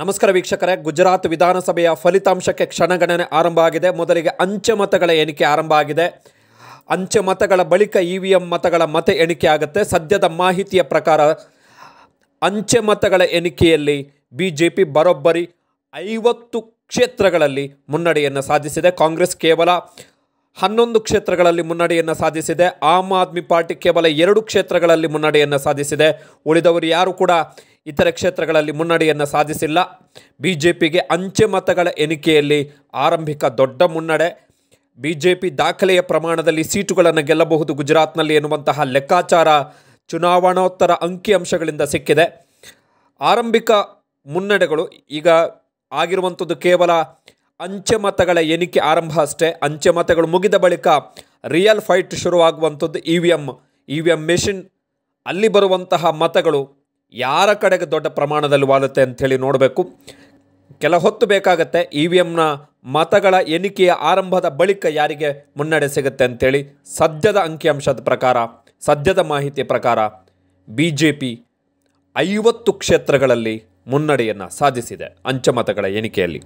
ನಮಸ್ಕಾರ ವೀಕ್ಷಕರೇ ಗುಜರಾತ್ ವಿಧಾನಸಭೆಯ ಫಲಿತಾಂಶಕ್ಕೆ ಕ್ಷಣಗಣನೆ ಆರಂಭ ಆಗಿದೆ ಮೊದಲಿಗೆ ಅಂಚೆ ಮತಗಳ ಎಣಿಕೆ ಆರಂಭ ಆಗಿದೆ ಅಂಚೆ ಮತಗಳ ಬಳಿಕ ಇ ವಿ ಎಂ ಮತಗಳ ಮತ ಎಣಿಕೆ ಆಗುತ್ತೆ ಸದ್ಯದ ಮಾಹಿತಿಯ ಪ್ರಕಾರ ಅಂಚೆ ಮತಗಳ ಎಣಿಕೆಯಲ್ಲಿ ಬಿ ಜೆ ಪಿ ಬರೋಬ್ಬರಿ ಐವತ್ತು ಕ್ಷೇತ್ರಗಳಲ್ಲಿ ಮುನ್ನಡೆಯನ್ನು ಸಾಧಿಸಿದೆ ಕಾಂಗ್ರೆಸ್ ಕೇವಲ ಹನ್ನೊಂದು ಕ್ಷೇತ್ರಗಳಲ್ಲಿ ಮುನ್ನಡೆಯನ್ನು ಸಾಧಿಸಿದೆ ಆಮ್ ಆದ್ಮಿ ಪಾರ್ಟಿ ಕೇವಲ ಎರಡು ಕ್ಷೇತ್ರಗಳಲ್ಲಿ ಮುನ್ನಡೆಯನ್ನು ಸಾಧಿಸಿದೆ ಉಳಿದವರು ಯಾರು ಕೂಡ ಇತರ ಕ್ಷೇತ್ರಗಳಲ್ಲಿ ಮುನ್ನಡೆಯನ್ನು ಸಾಧಿಸಿಲ್ಲ ಬಿ ಜೆ ಪಿಗೆ ಅಂಚೆ ಮತಗಳ ಎಣಿಕೆಯಲ್ಲಿ ಆರಂಭಿಕ ದೊಡ್ಡ ಮುನ್ನಡೆ ಬಿ ಜೆ ಪಿ ದಾಖಲೆಯ ಪ್ರಮಾಣದಲ್ಲಿ ಸೀಟುಗಳನ್ನು ಗೆಲ್ಲಬಹುದು ಗುಜರಾತ್ನಲ್ಲಿ ಎನ್ನುವಂತಹ ಲೆಕ್ಕಾಚಾರ ಚುನಾವಣೋತ್ತರ ಅಂಕಿಅಂಶಗಳಿಂದ ಸಿಕ್ಕಿದೆ ಆರಂಭಿಕ ಮುನ್ನಡೆಗಳು ಈಗ ಆಗಿರುವಂಥದ್ದು ಕೇವಲ ಅಂಚೆ ಮತಗಳ ಎಣಿಕೆ ಆರಂಭ ಅಷ್ಟೇ ಅಂಚೆ ಮತಗಳು ಮುಗಿದ ಬಳಿಕ ರಿಯಲ್ ಫೈಟ್ ಶುರುವಾಗುವಂಥದ್ದು E V M E V M machine ಅಲ್ಲಿ ಬರುವಂತಹ ಮತಗಳು ಯಾರ ಕಡೆಗೆ ದೊಡ್ಡ ಪ್ರಮಾಣದಲ್ಲಿ ವಾಲುತ್ತೆ ಅಂಥೇಳಿ ನೋಡಬೇಕು ಕೆಲ ಹೊತ್ತು ಬೇಕಾಗತ್ತೆ ಇ ವಿ ಎಮ್ನ ಮತಗಳ ಎಣಿಕೆಯ ಆರಂಭದ ಬಳಿಕ ಯಾರಿಗೆ ಮುನ್ನಡೆ ಸಿಗುತ್ತೆ ಅಂಥೇಳಿ ಸದ್ಯದ ಅಂಕಿಅಂಶದ ಪ್ರಕಾರ ಸದ್ಯದ ಮಾಹಿತಿಯ ಪ್ರಕಾರ ಬಿ ಜೆ ಪಿ ಐವತ್ತು ಕ್ಷೇತ್ರಗಳಲ್ಲಿ ಮುನ್ನಡೆಯನ್ನು ಸಾಧಿಸಿದೆ ಅಂಚೆ ಮತಗಳ ಎಣಿಕೆಯಲ್ಲಿ